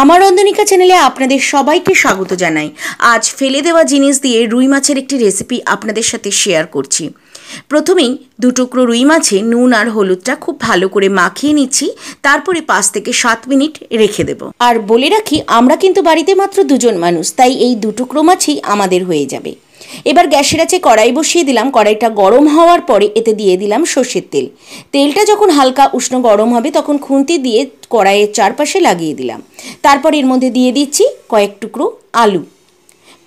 আমার রন্দনিকা চ্যানেলে আপনাদের সবাইকে স্বাগত জানাই আজ ফেলে দেওয়া জিনিস দিয়ে রুই মাছের একটি রেসিপি আপনাদের সাথে শেয়ার করছি প্রথমেই দু টুকরো রুই মাছে নুন আর হলুদটা খুব ভালো করে মাখিয়ে নিচ্ছি তারপরে পাঁচ থেকে সাত মিনিট রেখে দেব আর বলে রাখি আমরা কিন্তু বাড়িতে মাত্র দুজন মানুষ তাই এই দু টুকরো মাছই আমাদের হয়ে যাবে এবার গ্যাসের আছে কড়াই বসিয়ে দিলাম কড়াইটা গরম হওয়ার পরে এতে দিয়ে দিলাম সর্ষের তেল তেলটা যখন হালকা উষ্ণ গরম হবে তখন খুন্তি দিয়ে কড়াইয়ের চারপাশে লাগিয়ে দিলাম তারপর এর মধ্যে দিয়ে দিচ্ছি কয়েক টুকরো আলু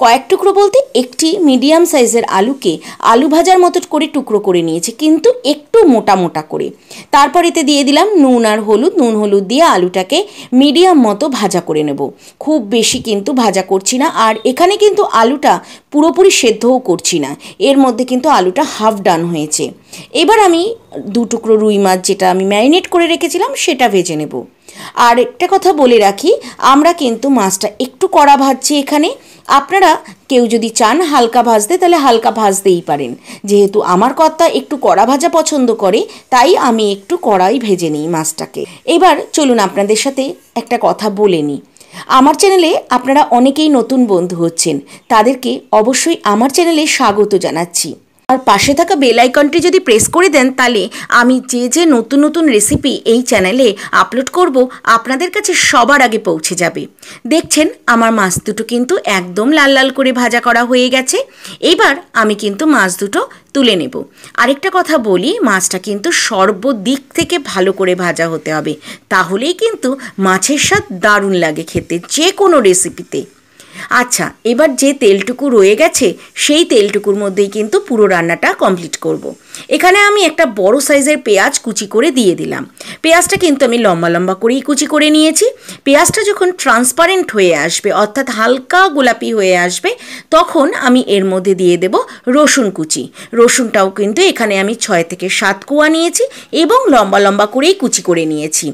কয়েক টুকরো বলতে একটি মিডিয়াম সাইজের আলুকে আলু ভাজার মতো করে টুকরো করে নিয়েছি কিন্তু একটু মোটা মোটা করে তারপর এতে দিয়ে দিলাম নুন আর হলুদ নুন হলুদ দিয়ে আলুটাকে মিডিয়াম মতো ভাজা করে নেব খুব বেশি কিন্তু ভাজা করছি না আর এখানে কিন্তু আলুটা পুরোপুরি সেদ্ধও করছি না এর মধ্যে কিন্তু আলুটা হাফ ডান হয়েছে এবার আমি দু টুকরো রুই মাছ যেটা আমি ম্যারিনেট করে রেখেছিলাম সেটা ভেজে নেব আর একটা কথা বলে রাখি আমরা কিন্তু মাছটা একটু কড়া ভাজছি এখানে আপনারা কেউ যদি চান হালকা ভাজতে তাহলে হালকা ভাজতেই পারেন যেহেতু আমার কর্তা একটু কড়া ভাজা পছন্দ করে তাই আমি একটু কড়াই ভেজে নিই মাছটাকে এবার চলুন আপনাদের সাথে একটা কথা বলে নিই আমার চ্যানেলে আপনারা অনেকেই নতুন বন্ধু হচ্ছেন তাদেরকে অবশ্যই আমার চ্যানেলে স্বাগত জানাচ্ছি আর পাশে থাকা বেল আইকনটি যদি প্রেস করে দেন তাহলে আমি যে যে নতুন নতুন রেসিপি এই চ্যানেলে আপলোড করব আপনাদের কাছে সবার আগে পৌঁছে যাবে দেখছেন আমার মাছ দুটো কিন্তু একদম লাল লাল করে ভাজা করা হয়ে গেছে এবার আমি কিন্তু মাছ দুটো তুলে নেব আরেকটা কথা বলি মাছটা কিন্তু সর্বদিক থেকে ভালো করে ভাজা হতে হবে তাহলেই কিন্তু মাছের স্বাদ দারুণ লাগে খেতে যে কোনো রেসিপিতে আচ্ছা এবার যে তেলটুকু রয়ে গেছে সেই তেলটুকুর মধ্যেই কিন্তু পুরো রান্নাটা কমপ্লিট করব। এখানে আমি একটা বড় সাইজের পেঁয়াজ কুচি করে দিয়ে দিলাম পেঁয়াজটা কিন্তু আমি লম্বা লম্বা করেই কুচি করে নিয়েছি পেঁয়াজটা যখন ট্রান্সপারেন্ট হয়ে আসবে অর্থাৎ হালকা গোলাপি হয়ে আসবে তখন আমি এর মধ্যে দিয়ে দেব রসুন কুচি রসুনটাও কিন্তু এখানে আমি ছয় থেকে সাত কোয়া নিয়েছি এবং লম্বা লম্বা করেই কুচি করে নিয়েছি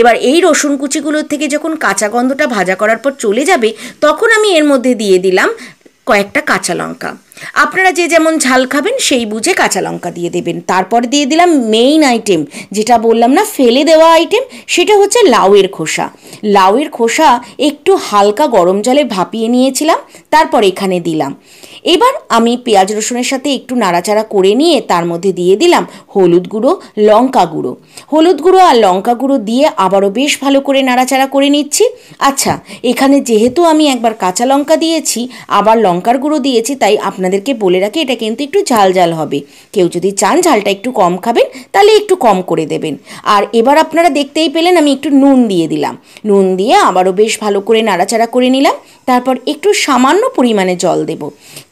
এবার এই রসুন কুচিগুলোর থেকে যখন কাঁচা গন্ধটা ভাজা করার পর চলে যাবে তখন আমি এর এর মধ্যে দিয়ে দিলাম কয়েকটা কাঁচা লঙ্কা আপনারা যে যেমন ঝাল খাবেন সেই বুঝে কাঁচা লঙ্কা দিয়ে দেবেন তারপর দিয়ে দিলাম মেইন আইটেম যেটা বললাম না ফেলে দেওয়া আইটেম সেটা হচ্ছে লাউয়ের খোসা লাউয়ের খোসা একটু হালকা গরম জলে ভাপিয়ে নিয়েছিলাম তারপর এখানে দিলাম এবার আমি পেঁয়াজ রসুনের সাথে একটু নাড়াচাড়া করে নিয়ে তার মধ্যে দিয়ে দিলাম হলুদ গুঁড়ো লঙ্কা গুঁড়ো হলুদ গুঁড়ো আর লঙ্কা গুঁড়ো দিয়ে আবারও বেশ ভালো করে নাড়াচাড়া করে নিচ্ছি আচ্ছা এখানে যেহেতু আমি একবার কাঁচা লঙ্কা দিয়েছি আবার লঙ্কার গুঁড়ো দিয়েছি তাই আপনাদের আপনাদেরকে বলে রাখি এটা কিন্তু একটু ঝাল ঝাল হবে কেউ যদি চান ঝালটা একটু কম খাবেন তাহলে একটু কম করে দেবেন আর এবার আপনারা দেখতেই পেলেন আমি একটু নুন দিয়ে দিলাম নুন দিয়ে আবারও বেশ ভালো করে নাড়াচাড়া করে নিলাম তারপর একটু সামান্য পরিমাণে জল দেব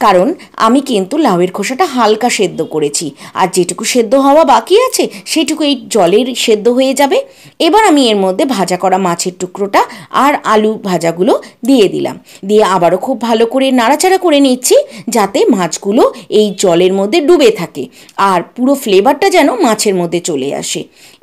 কারণ আমি কিন্তু লাউয়ের খোসাটা হালকা সেদ্ধ করেছি আর যেটুকু সেদ্ধ হওয়া বাকি আছে সেটুকু এই জলের সেদ্ধ হয়ে যাবে এবার আমি এর মধ্যে ভাজা করা মাছের টুকরোটা আর আলু ভাজাগুলো দিয়ে দিলাম দিয়ে আবারও খুব ভালো করে নাড়াচাড়া করে নিচ্ছি যাতে মাছগুলো এই জলের মধ্যে ডুবে থাকে আর পুরো ফ্লেভারটা যেন মাছের মধ্যে চলে আসে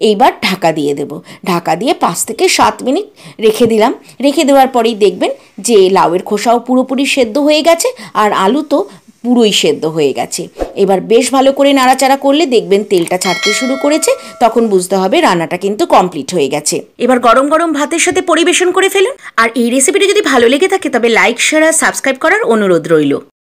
এইবার ঢাকা দিয়ে দেব ঢাকা দিয়ে পাঁচ থেকে সাত মিনিট রেখে দিলাম রেখে দেওয়ার পরেই দেখবেন যে লাউয়ের খোসাও পুরোপুরি সেদ্ধ হয়ে গেছে আর আলু তো পুরোই সেদ্ধ হয়ে গেছে এবার বেশ ভালো করে নাড়াচাড়া করলে দেখবেন তেলটা ছাড়তে শুরু করেছে তখন বুঝতে হবে রান্নাটা কিন্তু কমপ্লিট হয়ে গেছে এবার গরম গরম ভাতের সাথে পরিবেশন করে ফেলুন আর এই রেসিপিটা যদি ভালো লেগে থাকে তবে লাইক শেয়ার আর সাবস্ক্রাইব করার অনুরোধ রইল